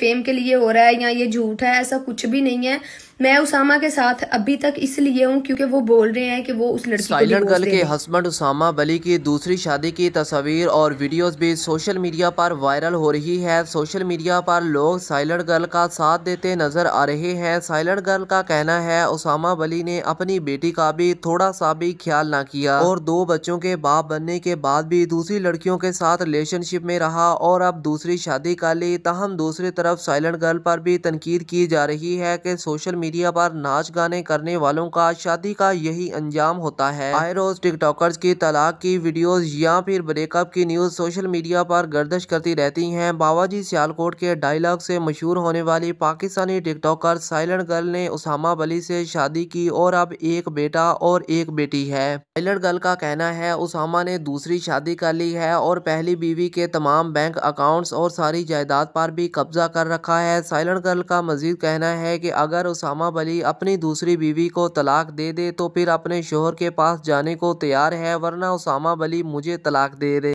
fame के लिए हो रहा है या ये झूठ है ऐसा कुछ भी नहीं है मैं उसामा के साथ अभी तक इसलिए हूँ क्योंकि वो बोल रहे हैं कि वो उस लड़की साइलेंट गर्ल के हस्बैंड उसामा बली की दूसरी शादी की तस्वीर और वीडियोस भी सोशल मीडिया पर वायरल हो रही है सोशल मीडिया पर लोग साइलेंट गर्ल का साथ देते नजर आ रहे हैं साइलेंट गर्ल का कहना है उसामा बली ने अपनी बेटी का भी थोड़ा सा भी ख्याल ना किया और दो बच्चों के बाप बनने के बाद भी दूसरी लड़कियों के साथ रिलेशनशिप में रहा और अब दूसरी शादी कर ली तहम दूसरे तरफ साइलेंट गर्ल पर भी तनकीद की जा रही है कि सोशल मीडिया पर नाच गाने करने वालों का शादी का यही अंजाम होता है आए रोज टिकटॉकर्स की तलाक की वीडियोस या फिर ब्रेकअप की न्यूज सोशल मीडिया पर गर्दश करती रहती हैं बाबाजी सियालकोट के डायलॉग से मशहूर होने वाली पाकिस्तानी टिकटॉकर साइलेंट गर्ल ने उसामा बली से शादी की और अब एक बेटा और एक बेटी है साइलेंट गर्ल का कहना है उसामा ने दूसरी शादी कर ली है और पहली बीवी के तमाम बैंक अकाउंट्स और सारी जायदाद पर भी कब्जा कर रखा है साइलेंट गर्ल का मजीद कहना है कि अगर उसामा बली अपनी दूसरी बीवी को तलाक दे दे तो फिर अपने शोहर के पास जाने को तैयार है वरना उसामा बली मुझे तलाक दे दे